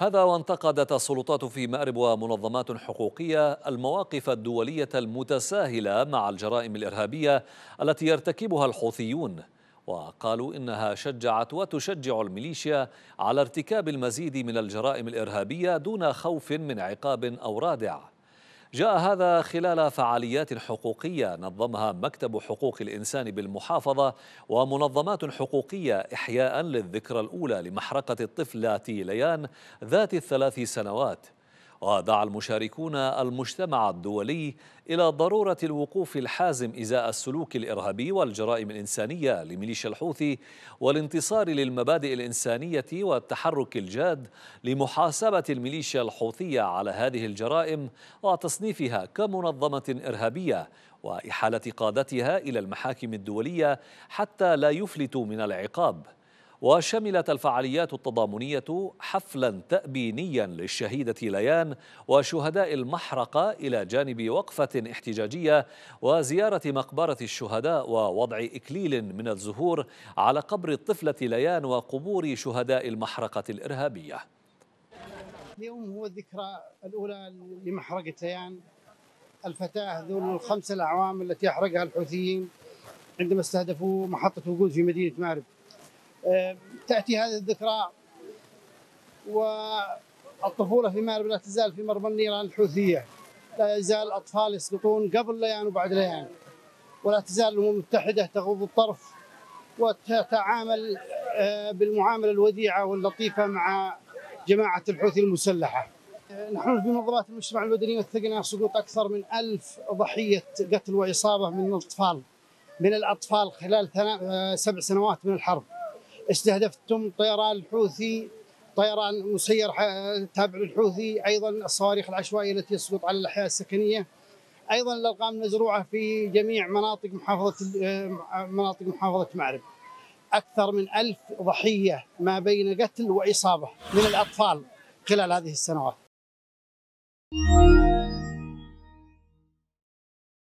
هذا وانتقدت السلطات في مأرب ومنظمات حقوقية المواقف الدولية المتساهلة مع الجرائم الإرهابية التي يرتكبها الحوثيون وقالوا إنها شجعت وتشجع الميليشيا على ارتكاب المزيد من الجرائم الإرهابية دون خوف من عقاب أو رادع جاء هذا خلال فعاليات حقوقية نظمها مكتب حقوق الإنسان بالمحافظة ومنظمات حقوقية إحياء للذكرى الأولى لمحرقة الطفلة ليان ذات الثلاث سنوات ودعا المشاركون المجتمع الدولي إلى ضرورة الوقوف الحازم إزاء السلوك الإرهابي والجرائم الإنسانية لميليشيا الحوثي والانتصار للمبادئ الإنسانية والتحرك الجاد لمحاسبة الميليشيا الحوثية على هذه الجرائم وتصنيفها كمنظمة إرهابية وإحالة قادتها إلى المحاكم الدولية حتى لا يفلتوا من العقاب وشملت الفعاليات التضامنية حفلا تأبينيا للشهيدة ليان وشهداء المحرقة إلى جانب وقفة احتجاجية وزيارة مقبرة الشهداء ووضع إكليل من الزهور على قبر الطفلة ليان وقبور شهداء المحرقة الإرهابية اليوم هو الذكرى الأولى لمحرقة ليان الفتاة ذو الخمس الأعوام التي أحرقها الحوثيين عندما استهدفوا محطة وقود في مدينة مارب آه، تأتي هذه الذكرى والطفولة في مأرب لا تزال في مرمى النيران الحوثية لا يزال الأطفال يسقطون قبل ليان وبعد ليان ولا تزال الأمم المتحدة تغض الطرف وتتعامل آه، بالمعاملة الوديعة واللطيفة مع جماعة الحوثي المسلحة آه، نحن في منظمات المجتمع المدني وثقنا سقوط أكثر من ألف ضحية قتل وإصابة من الأطفال من الأطفال خلال سبع سنوات من الحرب استهدفتم طيران الحوثي طيران مسير تابع للحوثي ايضا الصواريخ العشوائيه التي تسقط على الاحياء السكنيه ايضا الارقام المزروعه في جميع مناطق محافظه آه، مناطق محافظه معرب اكثر من ألف ضحيه ما بين قتل واصابه من الاطفال خلال هذه السنوات.